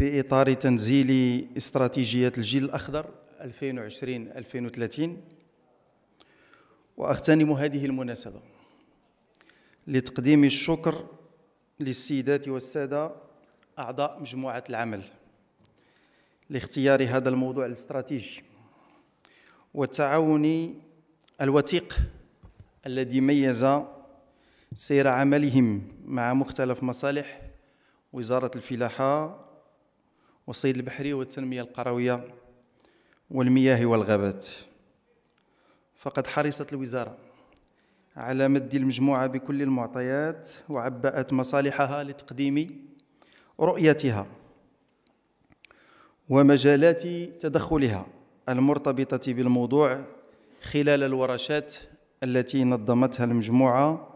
في إطار تنزيل استراتيجية الجيل الأخضر 2020-2030 وأغتنم هذه المناسبة لتقديم الشكر للسيدات والسادة أعضاء مجموعة العمل لاختيار هذا الموضوع الاستراتيجي والتعاون الوثيق الذي ميز سير عملهم مع مختلف مصالح وزارة الفلاحة والصيد البحري والتنمية القروية والمياه والغابات فقد حرصت الوزارة على مد المجموعة بكل المعطيات وعبأت مصالحها لتقديم رؤيتها ومجالات تدخلها المرتبطة بالموضوع خلال الورشات التي نظمتها المجموعة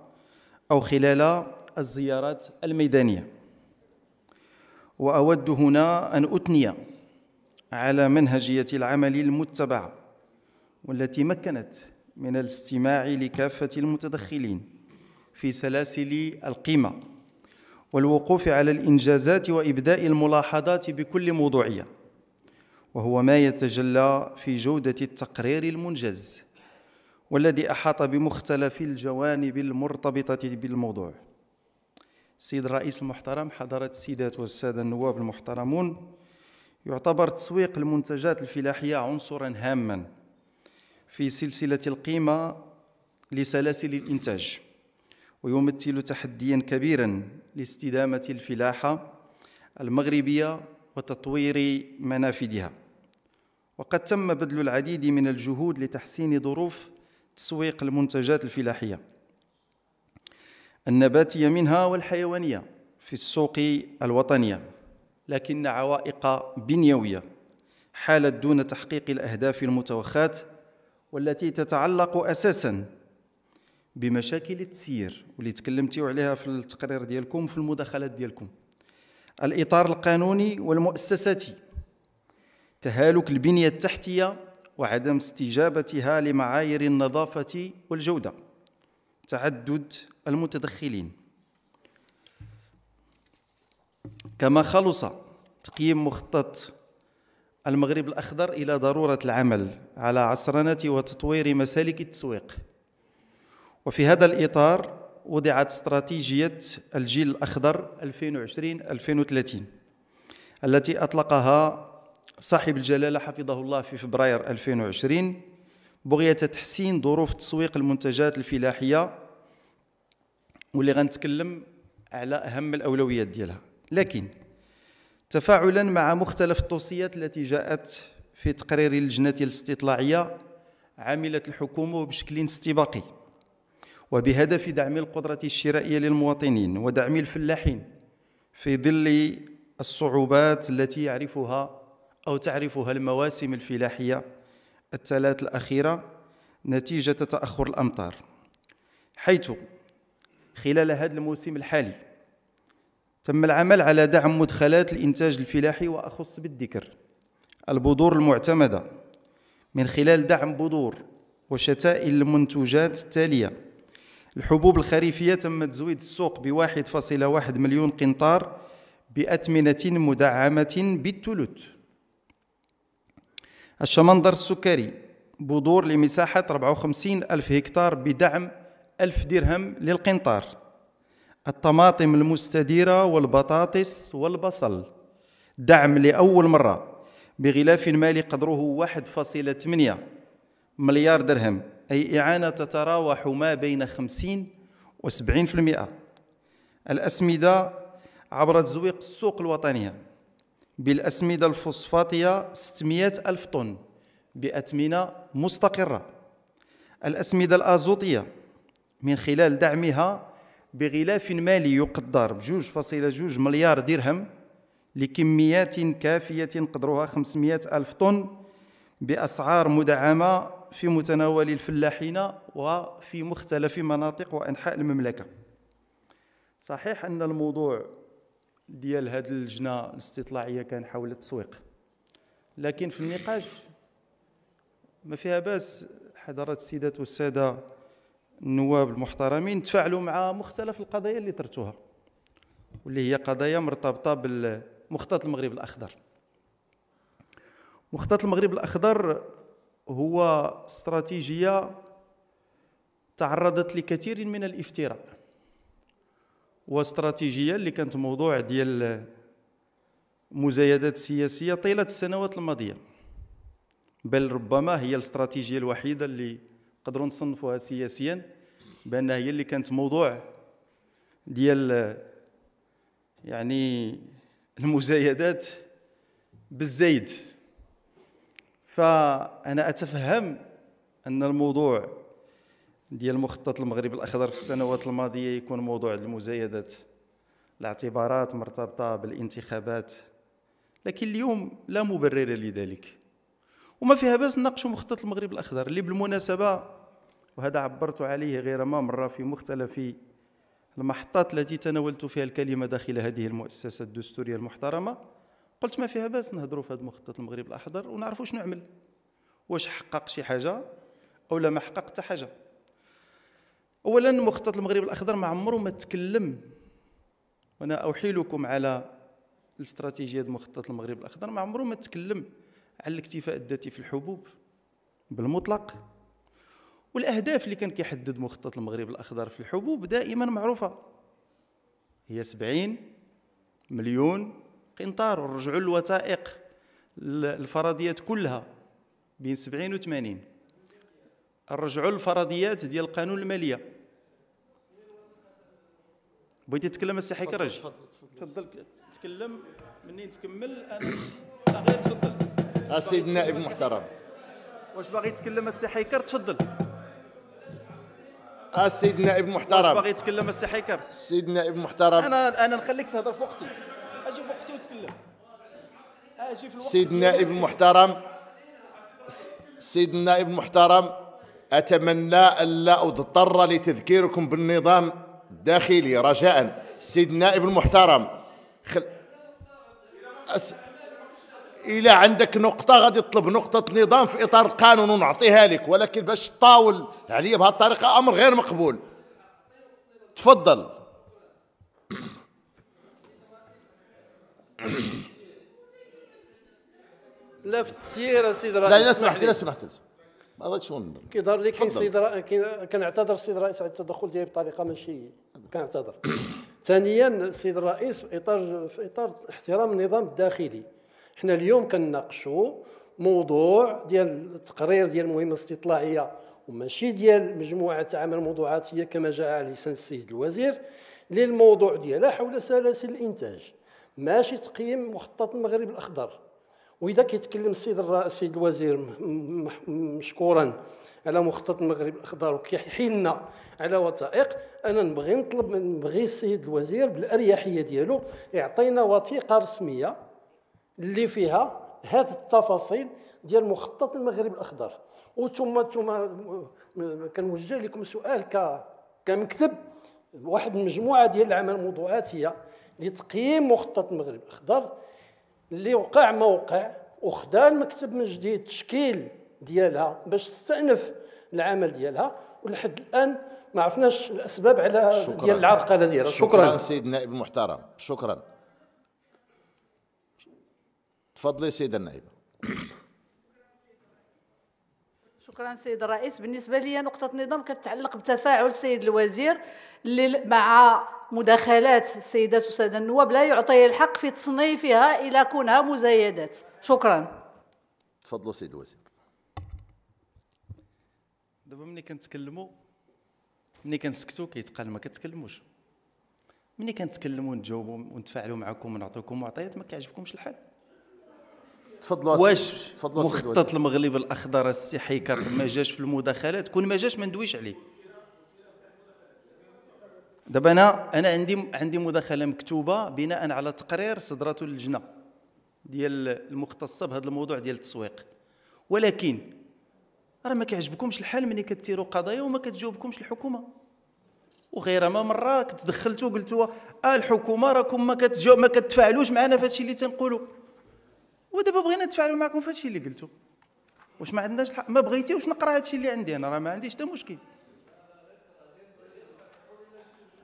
أو خلال الزيارات الميدانية واود هنا ان اثني على منهجيه العمل المتبعه والتي مكنت من الاستماع لكافه المتدخلين في سلاسل القيمه والوقوف على الانجازات وابداء الملاحظات بكل موضوعيه وهو ما يتجلى في جوده التقرير المنجز والذي احاط بمختلف الجوانب المرتبطه بالموضوع السيد الرئيس المحترم حضرة السيدات والسادة النواب المحترمون يعتبر تسويق المنتجات الفلاحية عنصرا هاما في سلسلة القيمة لسلاسل الإنتاج ويمثل تحديا كبيرا لاستدامة الفلاحة المغربية وتطوير منافذها وقد تم بذل العديد من الجهود لتحسين ظروف تسويق المنتجات الفلاحيه النباتية منها والحيوانية في السوق الوطنية لكن عوائق بنيوية حالت دون تحقيق الأهداف المتوخاة والتي تتعلق أساساً بمشاكل التسيير واللي تكلمتيو عليها في التقرير ديالكم في المداخلات ديالكم الإطار القانوني والمؤسساتي تهالك البنية التحتية وعدم استجابتها لمعايير النظافة والجودة تعدد المتدخلين كما خلص تقييم مخطط المغرب الأخضر إلى ضرورة العمل على عصرنة وتطوير مسالك التسويق وفي هذا الإطار وضعت استراتيجية الجيل الأخضر 2020-2030 التي أطلقها صاحب الجلالة حفظه الله في فبراير 2020 بغية تحسين ظروف تسويق المنتجات الفلاحية واللي غنتكلم على أهم الأولويات ديالها لكن تفاعلا مع مختلف التوصيات التي جاءت في تقرير اللجنة الاستطلاعية عملت الحكومة بشكل استباقي وبهدف دعم القدرة الشرائية للمواطنين ودعم الفلاحين في ظل الصعوبات التي يعرفها أو تعرفها المواسم الفلاحية الثلاث الأخيرة نتيجة تأخر الأمطار حيث خلال هذا الموسم الحالي تم العمل على دعم مدخلات الإنتاج الفلاحي وأخص بالذكر البذور المعتمدة من خلال دعم بذور وشتائل المنتوجات التالية الحبوب الخريفية تم تزويد السوق بواحد فاصلة واحد مليون قنطار بأثمنة مدعمة بالثلث الشمندر السكري بذور لمساحة 54 ألف هكتار بدعم ألف درهم للقنطار الطماطم المستديرة والبطاطس والبصل دعم لأول مرة بغلاف مالي قدره 1.8 مليار درهم أي إعانة تتراوح ما بين 50 و 70% الأسمدة عبر تزويق السوق الوطنية بالأسمدة الفوسفاتية 600 ألف طن بأثمنة مستقرة الأسمدة الأزوطية من خلال دعمها بغلاف مالي يقدر بجوج فاصلة جوج مليار درهم لكميات كافية قدرها 500 ألف طن بأسعار مدعمة في متناول الفلاحين وفي مختلف مناطق وأنحاء المملكة صحيح أن الموضوع ديال هذه اللجنه الاستطلاعيه كان حول التسويق لكن في النقاش ما فيها باس حضرات السيدات والساده النواب المحترمين تفاعلوا مع مختلف القضايا اللي طرتوها واللي هي قضايا مرتبطه بالمخطط المغرب الاخضر مخطط المغرب الاخضر هو استراتيجيه تعرضت لكثير من الافتراء واستراتيجيه اللي كانت موضوع ديال مزايدات سياسيه طيله السنوات الماضيه بل ربما هي الاستراتيجيه الوحيده اللي قدروا نصنفوها سياسيا بانها هي اللي كانت موضوع ديال يعني المزايدات بالزيد فانا اتفهم ان الموضوع ديال مخطط المغرب الاخضر في السنوات الماضيه يكون موضوع المزايدات الاعتبارات مرتبطه بالانتخابات لكن اليوم لا مبرر لذلك وما فيها باس نناقشوا مخطط المغرب الاخضر اللي بالمناسبه وهذا عبرت عليه غير ما مره في مختلف المحطات التي تناولت فيها الكلمه داخل هذه المؤسسه الدستوريه المحترمه قلت ما فيها باس نهضروا في هذا مخطط المغرب الاخضر ونعرفوا شنو عمل واش حقق شي حاجه او لا ما حقق حتى حاجه اولا مخطط المغرب الاخضر ما عمره ما تكلم وانا احيلكم على الاستراتيجيه ديال مخطط المغرب الاخضر ما عمره ما تكلم على الاكتفاء الذاتي في الحبوب بالمطلق والاهداف اللي كان كيحدد مخطط المغرب الاخضر في الحبوب دائما معروفه هي 70 مليون قنطار ورجعوا الوثائق الفرضيات كلها بين 70 و 80 رجعوا للفرضيات ديال قانون الماليه بغيتي تتكلم السي حكي رجل تفضل تكلم منين تكمل انا غير تفضل السيد النائب المحترم واش باغي يتكلم السي حيكر تفضل السيد النائب المحترم واش باغي يتكلم السي حيكر السيد النائب المحترم انا انا نخليك تهضر في وقتي اجي في وقتي وتكلم اجي في الوقت السيد النائب المحترم السيد النائب المحترم اتمنى الا اضطر لتذكيركم بالنظام داخلي رجاء السيد النائب المحترم خل... أس... إلى عندك نقطة غادي تطلب نقطة نظام في إطار القانون ونعطيها لك ولكن باش تطاول عليا بهذه الطريقة أمر غير مقبول تفضل لا في التسيير أسيدي لا لا سمحت لي لا سمحت ما غاديش ننظر كيظهر لي كاين السيد كنعتذر السيد الرئيس على التدخل ديالي بطريقه ماشي كنعتذر ثانيا السيد الرئيس في اطار في اطار احترام النظام الداخلي حنا اليوم كنناقشوا موضوع ديال التقرير ديال المهمه الاستطلاعيه وماشي ديال مجموعه عمل موضوعاتيه كما جاء على لسان السيد الوزير للموضوع ديالها حول سلاسل الانتاج ماشي تقييم مخطط المغرب الاخضر واذا كيتكلم السيد السيد الوزير مشكورا على مخطط المغرب الاخضر وكيحيلنا على وثائق انا نبغي نطلب نبغي السيد الوزير بالاريحيه ديالو يعطينا وثيقه رسميه اللي فيها هذه التفاصيل ديال مخطط المغرب الاخضر وثم ثم كنوجه لكم سؤال ك كمكتب واحد المجموعه ديال العمل الموضوعاتيه لتقييم مخطط المغرب الاخضر اللي وقع ما وقع وخدا المكتب من جديد تشكيل ديالها باش تستأنف العمل ديالها ولحد الآن ما عرفناش الأسباب على ديال العرقلة ديالها شكرا, شكرا سيد النائب المحترم شكرا تفضلي سيد النائب شكرا سيد الرئيس بالنسبه لي نقطه النظام كتعلق بتفاعل السيد الوزير مع مداخلات السيدات والساده النواب لا يعطيه الحق في تصنيفها الى كونها مزايدات شكرا تفضلوا سيد الوزير دابا ملي كنتكلموا ملي كنسكتوا كيتقال ما كتكلموش ملي كنتكلموا نتجاوبوا ونتفاعلوا معكم ونعطيكم معطيات ما كيعجبكمش الحل تفضلوا واش تفضلوا مخطط المغرب الاخضر السي حيكر ما جاش في المداخلات كون ما جاش ما ندويش عليه دابا انا انا عندي عندي مداخله مكتوبه بناء على تقرير صدرته اللجنه ديال المختصه بهذا الموضوع ديال التسويق ولكن راه ما كيعجبكمش الحال ملي كتيروا قضايا وما كتجاوبكمش الحكومه وغير ما مره تدخلتوا قلتوا اه الحكومه راكم ما كتجاوب ما كتفاعلوش معنا في هادشي اللي تنقولوا ودابا بغينا نتفاعلوا معكم في هادشي اللي قلتو واش ما عندناش الحق ما بغيتيوش نقرا هادشي اللي عندي انا راه ما عنديش حتى مشكل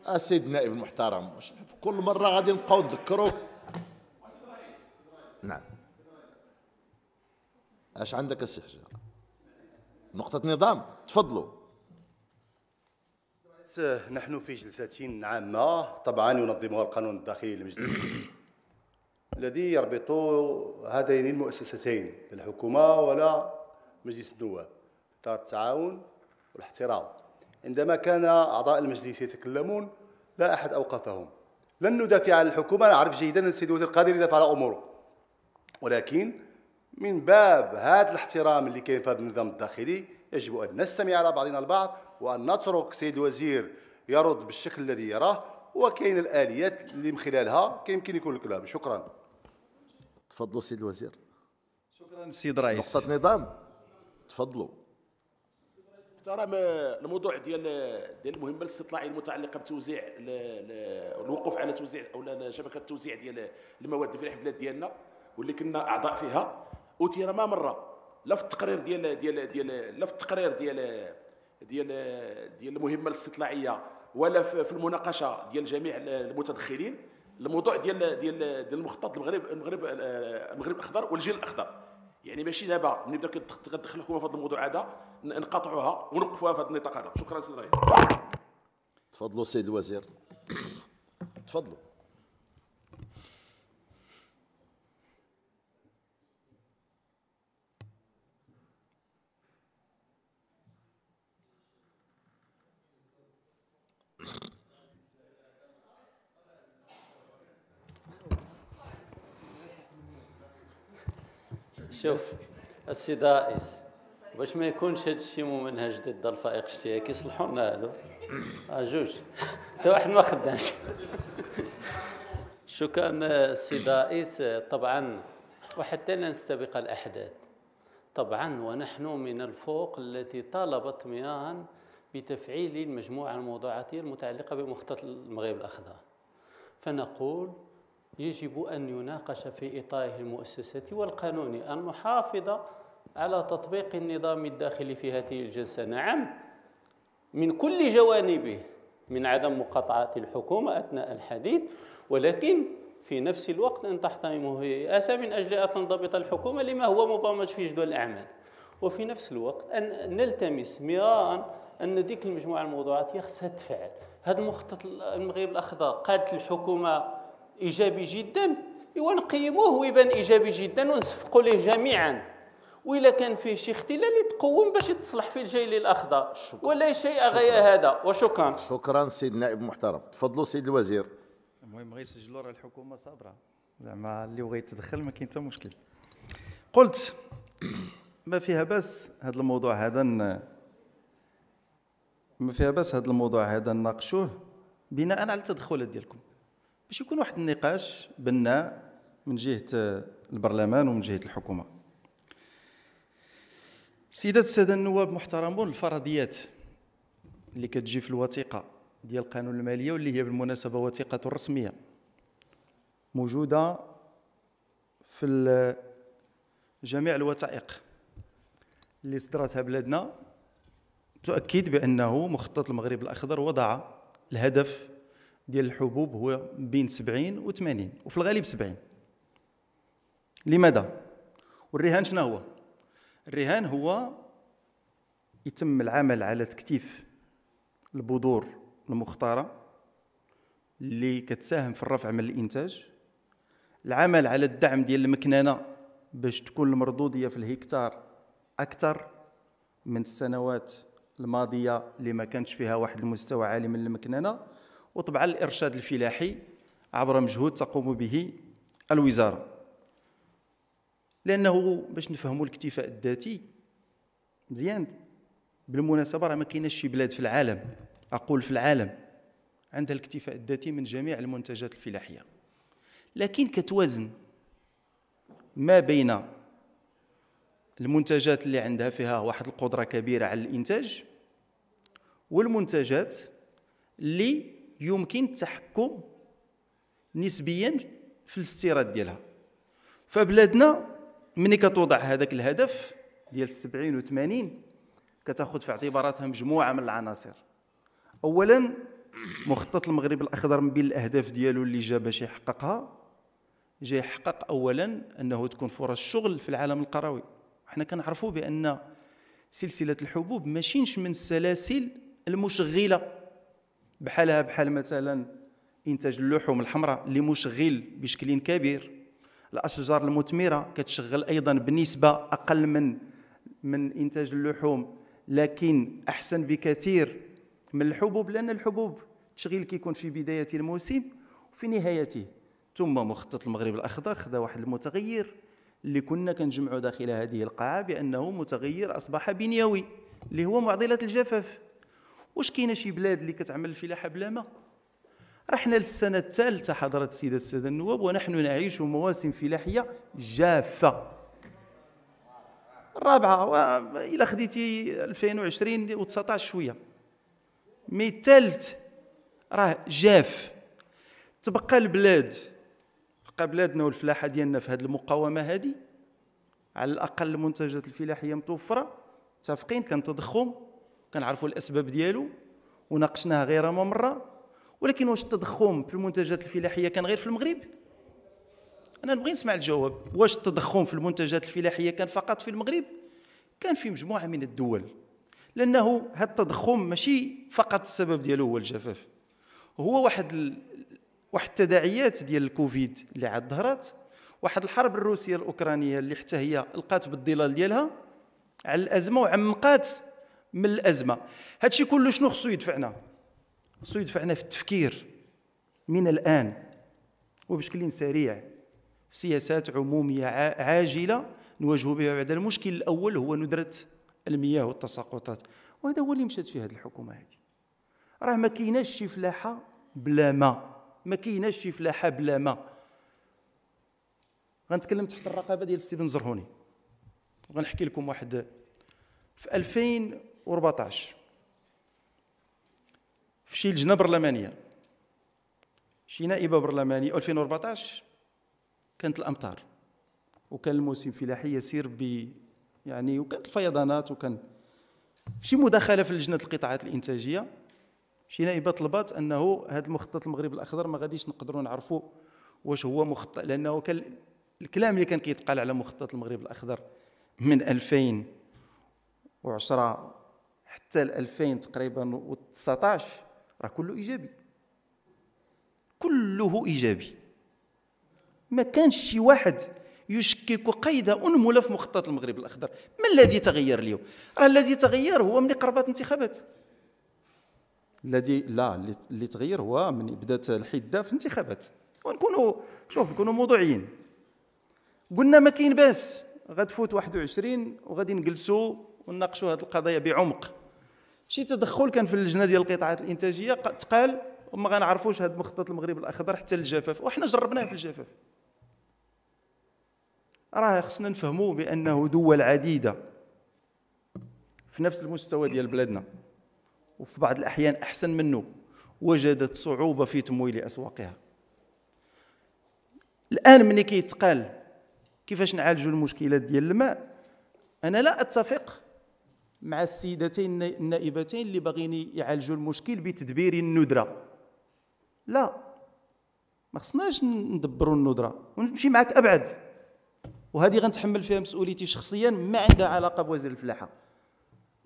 السيد آه، النائب المحترم كل مره غادي نبقاو نذكروك نعم اش عندك السي حجار نقطة نظام تفضلوا نحن في جلسة عامة طبعا ينظمها القانون الداخلي لمجلس الذي يربط هذين المؤسستين الحكومة ولا مجلس النواب إطار التعاون والاحترام عندما كان أعضاء المجلس يتكلمون لا أحد أوقفهم لن ندافع عن الحكومة نعرف جيدا أن السيد وزير القادر يدافع على أموره ولكن من باب هذا الاحترام اللي كاين في هذا النظام الداخلي يجب أن نستمع على بعضنا البعض وأن نترك السيد الوزير يرد بالشكل الذي يراه وكاين الآليات اللي من خلالها كيمكن يكون الكلام شكرا تفضلوا سيد الوزير شكرا السيد الرئيس نقطة نظام تفضلوا ترى الموضوع ديال ديال المهمه الاستطلاعيه المتعلقه بتوزيع الوقوف على توزيع او شبكه التوزيع ديال المواد في البلاد ديالنا واللي كنا اعضاء فيها اثير ما مره لا في التقرير ديال ديال ديال لا في التقرير ديال ديال ديال المهمه الاستطلاعيه ولا في المناقشه ديال جميع المتدخلين الموضوع ديال ديال ديال المخطط المغرب المغرب المغرب الاخضر والجيل الاخضر يعني ماشي دابا ملي بدا كتدخل الحكومه في هذا الموضوع هذا نقاطعوها ونوقفوها في هذا النطاق هذا شكرا سيد الرئيس تفضلوا سيد الوزير تفضلوا شوف السي دائس باش ما يكونش هذا الشيء ممنهج ضد الفائق اشتراكي يصلحوا لنا هذو اجوج آه، جوج حتى واحد ما خدامش شكرا السي دائس طبعا وحتى لا نستبق الاحداث طبعا ونحن من الفوق التي طالبت مياهن بتفعيل المجموعه الموضوعاتيه المتعلقه بمخطط المغرب الاخضر فنقول يجب أن يناقش في إطاره المؤسساتي والقانوني أن نحافظ على تطبيق النظام الداخلي في هذه الجلسة نعم من كل جوانبه من عدم مقاطعة الحكومة أثناء الحديث ولكن في نفس الوقت أن تحترمه رئاسة من أجل أن تنضبط الحكومة لما هو مبرمج في جدول الأعمال وفي نفس الوقت أن نلتمس مرارا أن ذيك المجموعة الموضوعات يخصها تفعل هذا المخطط المغرب الأخضر قادت الحكومة ايجابي جدا ايوا نقيموه ويبان ايجابي جدا ونصفقوا ليه جميعا وإلا كان فيه شي اختلال يتقوم باش يتصلح في الجيل الاخضر ولا شيء غير هذا وشكرا شكرا سيد النائب المحترم تفضلوا سيد الوزير المهم غير يسجلوا راه الحكومه صابره زعما اللي بغى يتدخل ما كاين حتى مشكل قلت ما فيها بس هذا الموضوع هذا ما فيها بس هذا الموضوع هذا نناقشوه بناء على التدخلات ديالكم باش يكون واحد النقاش بناء من جهه البرلمان ومن جهه الحكومه السيدات والساده النواب محترمون الفرضيات اللي كتجي في الوثيقه ديال القانون الماليه واللي هي بالمناسبه وثيقه رسميه موجوده في جميع الوثائق اللي صدرتها بلادنا تؤكد بانه مخطط المغرب الاخضر وضع الهدف ديال الحبوب هو بين 70 و 80 وفي الغالب 70 لماذا والرهان شنو هو الرهان هو يتم العمل على تكتيف البذور المختاره اللي كتساهم في الرفع من الانتاج العمل على الدعم ديال المكننه باش تكون المردوديه في الهكتار اكثر من السنوات الماضيه اللي ما كانش فيها واحد المستوى عالي من المكننه وطبعا الإرشاد الفلاحي عبر مجهود تقوم به الوزارة لأنه باش نفهموا الاكتفاء الذاتي مزيان بالمناسبه راه ما كايناش شي بلاد في العالم اقول في العالم عندها الاكتفاء الذاتي من جميع المنتجات الفلاحيه لكن كتوازن ما بين المنتجات اللي عندها فيها واحد القدره كبيره على الانتاج والمنتجات اللي يمكن التحكم نسبيا في الاستيراد ديالها فبلادنا ملي كتوضع هذاك الهدف ديال 70 و 80 كتاخذ في اعتباراتها مجموعه من العناصر اولا مخطط المغرب الاخضر من بين الاهداف ديالو اللي جا باش يحققها جا يحقق اولا انه تكون فرص الشغل في العالم القروي حنا كنعرفوا بان سلسله الحبوب ماشي من السلاسل المشغله بحالها بحال مثلا انتاج اللحوم الحمراء اللي مشغل بشكل كبير الاشجار المثمره كتشغل ايضا بنسبه اقل من من انتاج اللحوم لكن احسن بكثير من الحبوب لان الحبوب التشغيل كيكون في بدايه الموسم وفي نهايته ثم مخطط المغرب الاخضر خدا واحد المتغير اللي كنا كنجمعوا داخل هذه القاعه بانه متغير اصبح بنيوي اللي هو معضله الجفاف واش كاينه شي بلاد اللي كتعمل الفلاحه بلا ماء رحنا للسنه الثالثه حضره السيده الساده النواب ونحن نعيش مواسم فلاحيه جافه الرابعه الى خديتي 2020 و19 شويه مي الثالث راه جاف تبقى البلاد تبقى بلادنا والفلاحه ديالنا في هذه المقاومه هذه على الاقل المنتجات الفلاحيه متوفره متفقين كان تضخم كنعرفوا الاسباب ديالو وناقشناها غير ما مره ولكن واش التضخم في المنتجات الفلاحيه كان غير في المغرب انا نبغي نسمع الجواب واش التضخم في المنتجات الفلاحيه كان فقط في المغرب كان في مجموعه من الدول لانه هذا التضخم ماشي فقط السبب ديالو هو الجفاف هو واحد ال... واحد التداعيات ديال الكوفيد اللي عاد ظهرت واحد الحرب الروسيه الاوكرانيه اللي حتى هي لقات بالظلال ديالها على الازمه وعمقات من الازمه هادشي كله شنو خصو يدفعنا خصو يدفعنا في التفكير من الان وبشكل سريع في سياسات عموميه عاجله نواجه بها بعد المشكل الاول هو ندره المياه والتساقطات وهذا هو اللي مشات فيه هذه الحكومه هذه راه ما كايناش شي فلاحه بلا ما ما كايناش شي فلاحه بلا ما غنتكلم تحت الرقابه ديال السي بن زرهوني وغنحكي لكم واحد في 2000 2014 في شي لجنه برلمانيه شي نائبه برلمانيه 2014 كانت الامطار وكان الموسم الفلاحي يسير ب يعني وكانت الفيضانات وكان شي مداخله في لجنه القطاعات الانتاجيه شي نائبه طلبات انه هذا المخطط المغرب الاخضر ما غاديش نقدروا نعرفوا واش هو مخطط لانه كان الكلام اللي كان كيتقال على مخطط المغرب الاخضر من 2010 حتى 2000 تقريبا و19 راه كله ايجابي كله ايجابي ما كانش شي واحد يشكك قيد انمله في مخطط المغرب الاخضر ما الذي تغير اليوم راه الذي تغير هو من قربت انتخابات الذي لا اللي تغير هو من بدات الحده في الانتخابات ونكونوا شوف نكونوا موضوعيين قلنا ما كاين باس غتفوت 21 وغادي نجلسوا ونناقشوا هذه القضايا بعمق شي تدخل كان في اللجنه ديال القطاعات الانتاجيه تقال وما غنعرفوش هذا مخطط المغرب الاخضر حتى الجفاف وحنا جربناه في الجفاف راه خصنا نفهموا بانه دول عديده في نفس المستوى ديال بلادنا وفي بعض الاحيان احسن منه وجدت صعوبه في تمويل اسواقها الان ملي كيتقال كيفاش نعالجوا المشكلات ديال الماء انا لا اتفق مع السيدتين النائبتين اللي باغيين يعالجوا المشكل بتدبير الندره لا ما خصناش ندبروا الندره ونمشي معك ابعد وهذه غنتحمل فيها مسؤوليتي شخصيا ما عندها علاقه بوزير الفلاحه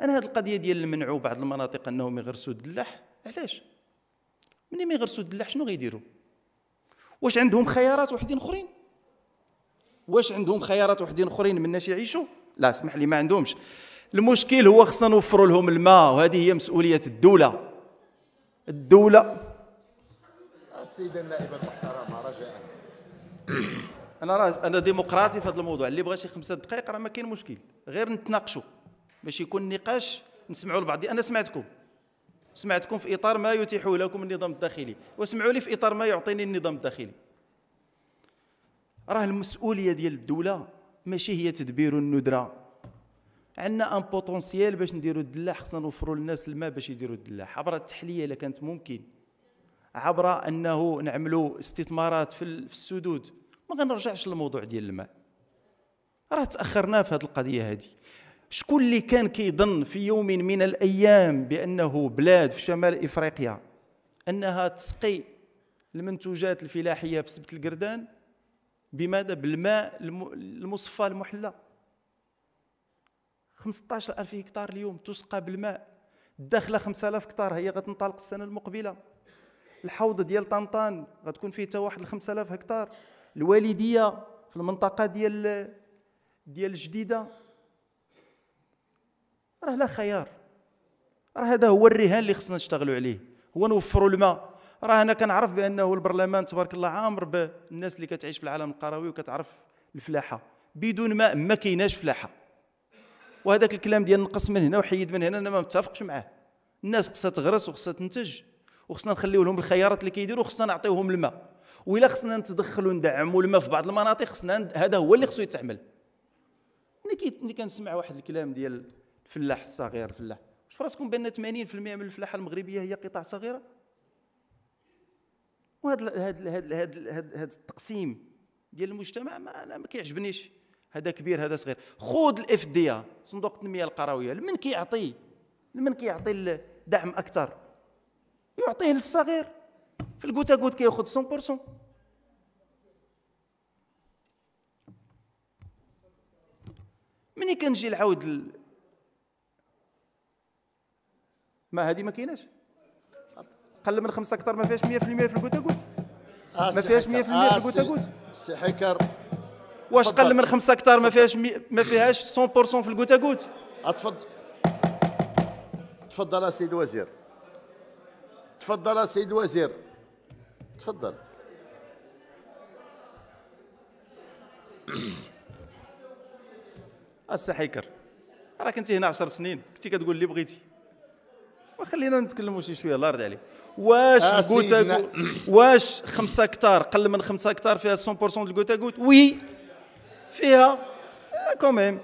انا هذه القضيه ديال المنعو بعض المناطق انهم يغرسوا الدلاح علاش ملي ما يغرسوا الدلاح شنو غيديروا واش عندهم خيارات وحدين اخرين واش عندهم خيارات وحدين اخرين من يعيشوا لا اسمح لي ما عندهمش المشكل هو خصنا نوفروا لهم الماء وهذه هي مسؤوليه الدوله الدوله السيد النائب المحترم رجاء انا راه انا ديمقراطي في هذا الموضوع اللي بغى شي خمسة دقائق راه ما كاين مشكل غير نتناقشوا باش يكون نقاش نسمعوا لبعض انا سمعتكم سمعتكم في اطار ما يتيحه لكم النظام الداخلي واسمعوا لي في اطار ما يعطيني النظام الداخلي راه المسؤوليه ديال الدوله ماشي هي تدبير الندره عندنا ان بوتونسييل باش نديروا الدلاح خصنا نوفروا للناس الماء باش يديروا الدلاح عبر التحليه الا كانت ممكن عبر انه نعملوا استثمارات في السدود ما غنرجعش للموضوع ديال الماء راه تاخرنا في هذه القضيه هذه شكون اللي كان كيظن في يوم من الايام بانه بلاد في شمال افريقيا انها تسقي المنتوجات الفلاحيه في سبت القردان بماذا بالماء المصفى المحلى 15000 هكتار اليوم تسقى بالماء الداخله 5000 هكتار هي غتنطلق السنه المقبله الحوض ديال طنطان غتكون فيه حتى واحد 5000 هكتار الوالديه في المنطقه ديال ديال الجديده راه لا خيار راه هذا هو الرهان اللي خصنا نشتغلوا عليه هو نوفروا الماء راه انا كنعرف بانه البرلمان تبارك الله عامر بالناس اللي كتعيش في العالم القروي وكتعرف الفلاحه بدون ماء ما كايناش فلاحه وهذاك الكلام ديال نقص من هنا وحيد من هنا انا ما متفقش معاه الناس خصها تغرس وخصها تنتج وخصنا نخليو لهم الخيارات اللي كيديروا وخصنا نعطيوهم الماء وإلا خصنا نتدخلوا ندعموا الماء في بعض المناطق خصنا هذا هو اللي خصو يتعمل ملي كي... كنسمع واحد الكلام ديال الفلاح الصغير الفلاح واش فراسكم بان 80% من الفلاحه المغربيه هي قطاع صغيره وهذا هذا هذا هذا التقسيم ديال المجتمع ما انا ما كيعجبنيش هذا كبير هذا صغير خذ الاف دي صندوق التنميه القرويه لمن كيعطي لمن كيعطي الدعم اكثر يعطيه للصغير في الكوتا كوت كياخذ 100% مني كنجي نعاود ال... ما هذه ما كايناش قل من خمسه اكثر ما فيهاش 100% في الكوتا كوت آه، ما فيهاش 100% في آه، الكوتا كوت سي حكر واش قل من 5 هكتار ما فيهاش مي... ما فيهاش 100% في الكوتا كوت اتفضل تفضل السيد الوزير تفضل السيد الوزير تفضل السحيكر راك انت هنا 10 سنين كنتي كتقول اللي بغيتي ما خلينا نتكلموا شي شويه الله يرضي عليك واش الكوتا واش 5 هكتار قل من 5 هكتار فيها 100% ديال الكوتا كوت وي فيها آه، كوميم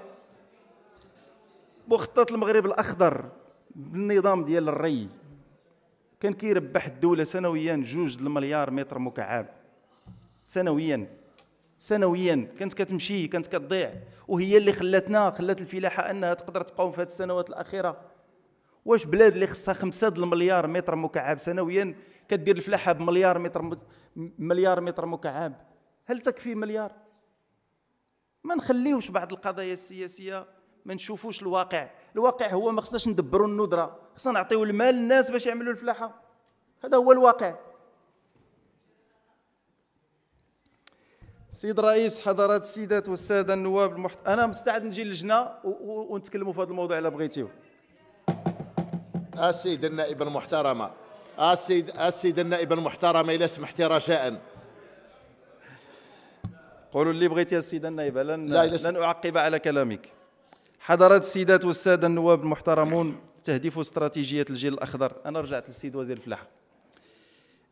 مخطط المغرب الاخضر بالنظام ديال الري كان كيربح الدوله سنويا جوج المليار متر مكعب سنويا سنويا كانت كتمشي كانت كتضيع وهي اللي خلاتنا خلات الفلاحه انها تقدر تقاوم في هذه السنوات الاخيره واش بلاد اللي خصها 5 المليار متر مكعب سنويا كدير الفلاحه بمليار متر مليار متر مكعب هل تكفي مليار ما نخليوش بعض القضايا السياسيه ما نشوفوش الواقع الواقع هو ما خصناش ندبروا الندره خصنا نعطيو المال للناس باش يعملوا الفلاحه هذا هو الواقع سيد رئيس حضرات السيدات والساده النواب المحت... انا مستعد نجي للجنه و... ونتكلموا في هذا الموضوع الا بغيتيو السيد النائب المحترمه السيد السيد النائب المحترمه الا سمحتي رجاء قولوا اللي بغيتي السيده النائبه لن لا لن اعقب على كلامك حضرت السيدات والساده النواب المحترمون تهدف استراتيجيه الجيل الاخضر انا رجعت للسيد وزير الفلاحه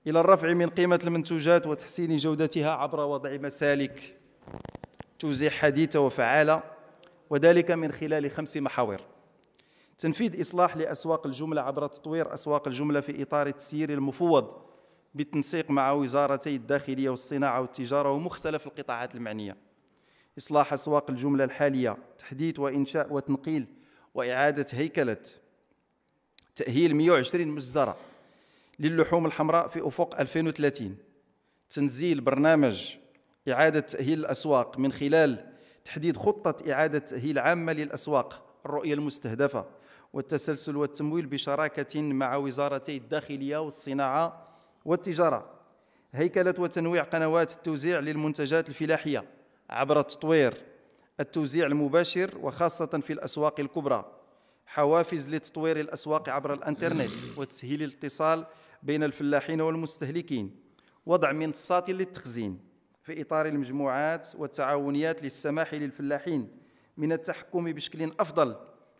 الى الرفع من قيمه المنتوجات وتحسين جودتها عبر وضع مسالك توزيع حديثه وفعاله وذلك من خلال خمس محاور تنفيذ اصلاح لاسواق الجمله عبر تطوير اسواق الجمله في اطار التسيير المفوض بالتنسيق مع وزارتي الداخلية والصناعة والتجارة ومختلف القطاعات المعنية إصلاح أسواق الجملة الحالية تحديث وإنشاء وتنقيل وإعادة هيكلة تأهيل 120 مجزرة للحوم الحمراء في أفق 2030 تنزيل برنامج إعادة تأهيل الأسواق من خلال تحديد خطة إعادة تأهيل عامة للأسواق الرؤية المستهدفة والتسلسل والتمويل بشراكة مع وزارتي الداخلية والصناعة والتجارة هيكلة وتنويع قنوات التوزيع للمنتجات الفلاحية عبر تطوير التوزيع المباشر وخاصة في الأسواق الكبرى حوافز لتطوير الأسواق عبر الأنترنت وتسهيل الاتصال بين الفلاحين والمستهلكين وضع منصات للتخزين في إطار المجموعات والتعاونيات للسماح للفلاحين من التحكم بشكل أفضل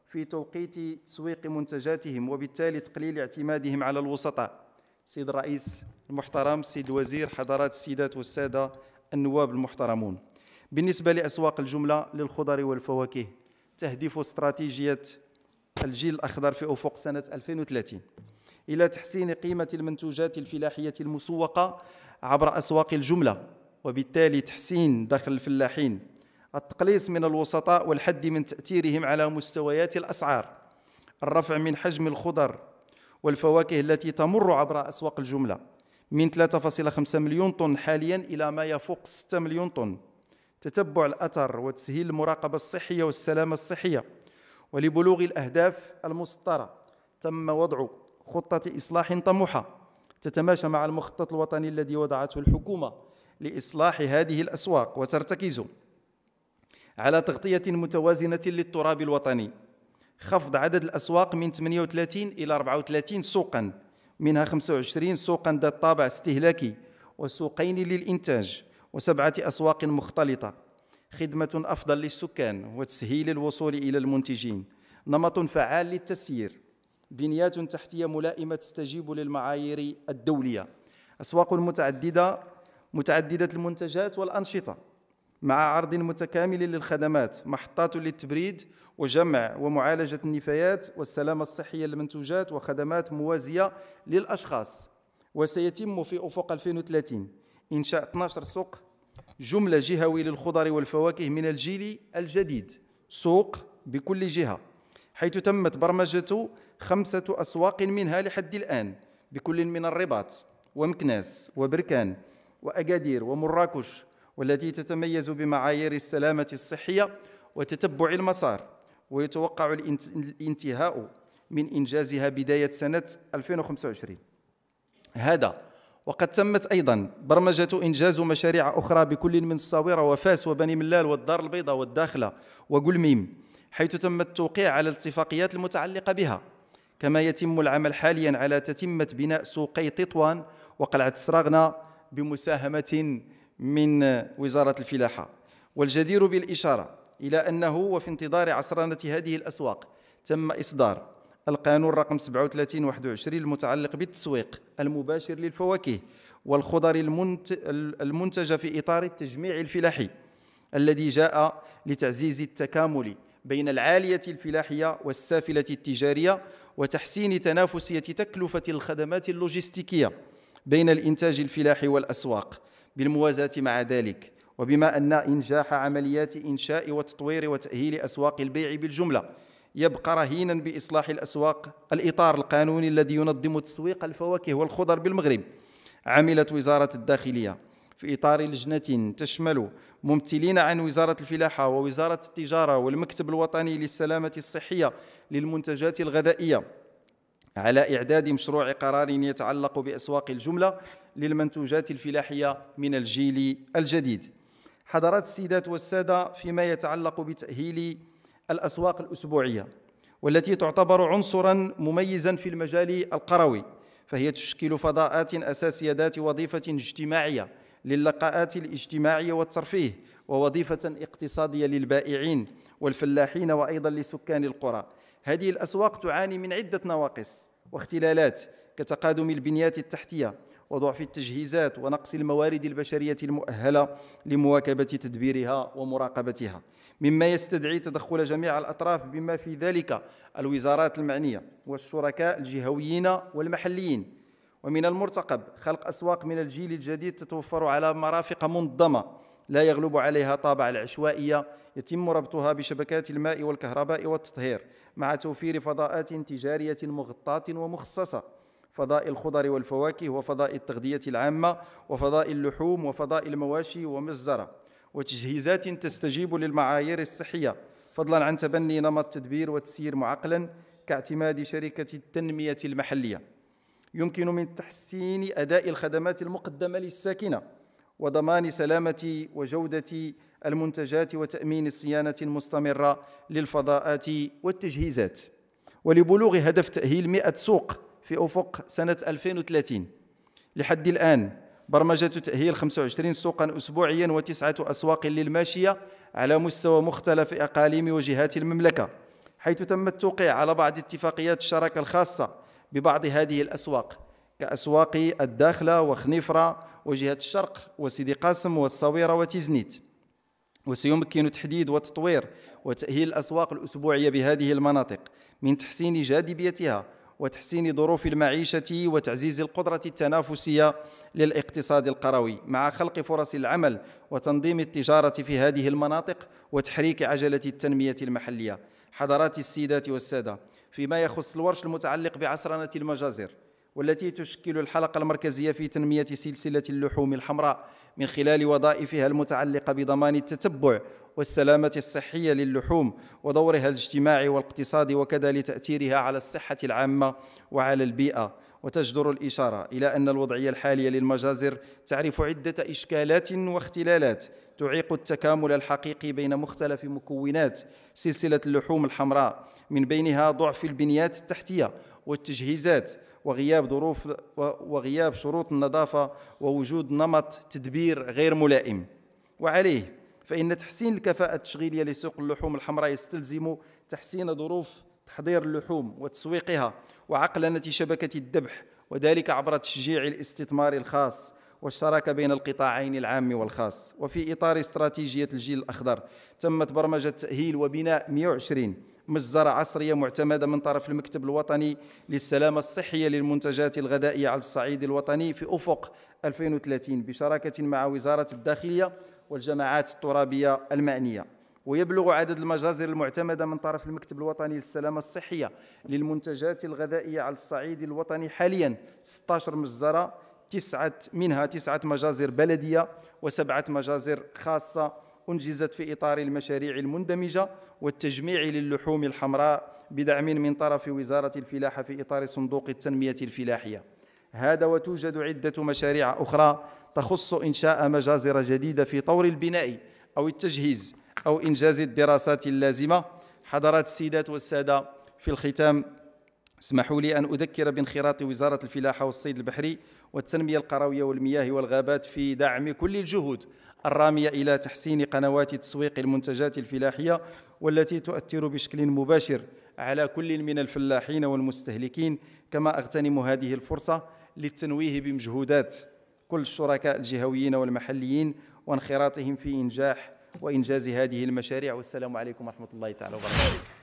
في توقيت تسويق منتجاتهم وبالتالي تقليل اعتمادهم على الوسطاء سيد الرئيس المحترم سيد الوزير حضرات السيدات والسادة النواب المحترمون بالنسبة لأسواق الجملة للخضر والفواكه تهدف استراتيجية الجيل الأخضر في أفق سنة 2030 إلى تحسين قيمة المنتوجات الفلاحية المسوقة عبر أسواق الجملة وبالتالي تحسين دخل الفلاحين التقليص من الوسطاء والحد من تأثيرهم على مستويات الأسعار الرفع من حجم الخضر والفواكه التي تمر عبر أسواق الجملة من 3.5 مليون طن حاليا إلى ما يفوق 6 مليون طن تتبع الأثر وتسهيل المراقبة الصحية والسلامة الصحية ولبلوغ الأهداف المسطرة تم وضع خطة إصلاح طموحة تتماشى مع المخطط الوطني الذي وضعته الحكومة لإصلاح هذه الأسواق وترتكز على تغطية متوازنة للتراب الوطني خفض عدد الأسواق من 38 إلى 34 سوقا منها 25 سوقا ذات طابع استهلاكي وسوقين للإنتاج وسبعة أسواق مختلطة خدمة أفضل للسكان وتسهيل الوصول إلى المنتجين نمط فعال للتسيير بنيات تحتية ملائمة تستجيب للمعايير الدولية أسواق متعددة متعددة المنتجات والأنشطة مع عرض متكامل للخدمات محطات للتبريد وجمع ومعالجة النفايات والسلامة الصحية للمنتوجات وخدمات موازية للأشخاص وسيتم في أفق 2030 إنشاء 12 سوق جملة جهوي للخضر والفواكه من الجيل الجديد سوق بكل جهة حيث تمت برمجة خمسة أسواق منها لحد الآن بكل من الرباط ومكناس وبركان وأكادير ومراكش والتي تتميز بمعايير السلامة الصحية وتتبع المسار ويتوقع الانتهاء من إنجازها بداية سنة 2025 هذا وقد تمت أيضا برمجة إنجاز مشاريع أخرى بكل من الصاورة وفاس وبني ملال والدار البيضاء والداخلة وقلميم حيث تم التوقيع على الاتفاقيات المتعلقة بها كما يتم العمل حاليا على تتمة بناء سوقي تطوان وقلعة سراغنا بمساهمة من وزارة الفلاحة والجدير بالإشارة إلى أنه وفي انتظار عصرنة هذه الأسواق تم إصدار القانون رقم 3721 المتعلق بالتسويق المباشر للفواكه والخضر المنتجة في إطار التجميع الفلاحي الذي جاء لتعزيز التكامل بين العالية الفلاحية والسافلة التجارية وتحسين تنافسية تكلفة الخدمات اللوجستيكية بين الإنتاج الفلاحي والأسواق بالموازاة مع ذلك وبما أن إنجاح عمليات إنشاء وتطوير وتأهيل أسواق البيع بالجملة يبقى رهينا بإصلاح الأسواق الإطار القانوني الذي ينظم تسويق الفواكه والخضر بالمغرب عملت وزارة الداخلية في إطار لجنة تشمل ممثلين عن وزارة الفلاحة ووزارة التجارة والمكتب الوطني للسلامة الصحية للمنتجات الغذائية على إعداد مشروع قرار يتعلق بأسواق الجملة للمنتوجات الفلاحية من الجيل الجديد حضرات السيدات والسادة فيما يتعلق بتأهيل الأسواق الأسبوعية والتي تعتبر عنصرا مميزا في المجال القروي فهي تشكل فضاءات أساسية ذات وظيفة اجتماعية للقاءات الاجتماعية والترفيه ووظيفة اقتصادية للبائعين والفلاحين وأيضا لسكان القرى هذه الأسواق تعاني من عدة نواقص واختلالات كتقادم البنيات التحتية وضعف التجهيزات ونقص الموارد البشرية المؤهلة لمواكبة تدبيرها ومراقبتها مما يستدعي تدخل جميع الأطراف بما في ذلك الوزارات المعنية والشركاء الجهويين والمحليين ومن المرتقب خلق أسواق من الجيل الجديد تتوفر على مرافق منظمة لا يغلب عليها طابع العشوائية يتم ربطها بشبكات الماء والكهرباء والتطهير مع توفير فضاءات تجارية مغطاة ومخصصة فضاء الخضر والفواكه وفضاء التغذية العامة وفضاء اللحوم وفضاء المواشي ومزرة وتجهيزات تستجيب للمعايير الصحية فضلا عن تبني نمط تدبير وتسيير معقلا كاعتماد شركة التنمية المحلية يمكن من تحسين أداء الخدمات المقدمة للساكنة وضمان سلامة وجودة المنتجات وتأمين صيانة مستمرة للفضاءات والتجهيزات ولبلوغ هدف تأهيل 100 سوق في أفق سنة 2030 لحد الآن برمجة تأهيل 25 سوقا أسبوعيا وتسعة أسواق للماشية على مستوى مختلف أقاليم وجهات المملكة حيث تم التوقيع على بعض اتفاقيات الشراكة الخاصة ببعض هذه الأسواق كأسواق الداخلة وخنيفرة وجهة الشرق وسيدي قاسم والصويرة وتيزنيت وسيمكن تحديد وتطوير وتأهيل الأسواق الأسبوعية بهذه المناطق من تحسين جاذبيتها وتحسين ظروف المعيشة وتعزيز القدرة التنافسية للاقتصاد القروي مع خلق فرص العمل وتنظيم التجارة في هذه المناطق وتحريك عجلة التنمية المحلية حضرات السيدات والسادة فيما يخص الورش المتعلق بعصرنة المجازر والتي تشكل الحلقة المركزية في تنمية سلسلة اللحوم الحمراء من خلال وظائفها المتعلقة بضمان التتبع والسلامة الصحية للحوم ودورها الاجتماعي والاقتصادي وكذا لتأثيرها على الصحة العامة وعلى البيئة وتجدر الإشارة إلى أن الوضعية الحالية للمجازر تعرف عدة إشكالات واختلالات تعيق التكامل الحقيقي بين مختلف مكونات سلسلة اللحوم الحمراء من بينها ضعف البنيات التحتية والتجهيزات وغياب ظروف وغياب شروط النظافة ووجود نمط تدبير غير ملائم وعليه فإن تحسين الكفاءة التشغيلية لسوق اللحوم الحمراء يستلزم تحسين ظروف تحضير اللحوم وتسويقها وعقلنة شبكة الذبح وذلك عبر تشجيع الاستثمار الخاص والشراكة بين القطاعين العام والخاص وفي إطار استراتيجية الجيل الأخضر تمت برمجة تأهيل وبناء 120 مجزرة عصرية معتمدة من طرف المكتب الوطني للسلامة الصحية للمنتجات الغذائية على الصعيد الوطني في أفق 2030 بشراكة مع وزارة الداخلية والجماعات الترابية المعنية ويبلغ عدد المجازر المعتمدة من طرف المكتب الوطني للسلامة الصحية للمنتجات الغذائية على الصعيد الوطني حاليا 16 مجزرة تسعة منها تسعة مجازر بلدية وسبعة مجازر خاصة أنجزت في إطار المشاريع المندمجة والتجميع للحوم الحمراء بدعم من طرف وزارة الفلاحة في إطار صندوق التنمية الفلاحية هذا وتوجد عدة مشاريع أخرى تخص إنشاء مجازر جديدة في طور البناء أو التجهيز أو إنجاز الدراسات اللازمة حضرات السيدات والسادة في الختام اسمحوا لي أن أذكر بانخراط وزارة الفلاحة والصيد البحري والتنمية القروية والمياه والغابات في دعم كل الجهود الرامية إلى تحسين قنوات تسويق المنتجات الفلاحية والتي تؤثر بشكل مباشر على كل من الفلاحين والمستهلكين كما أغتنم هذه الفرصة للتنويه بمجهودات كل الشركاء الجهويين والمحليين وانخراطهم في إنجاح وإنجاز هذه المشاريع والسلام عليكم ورحمة الله تعالى وبركاته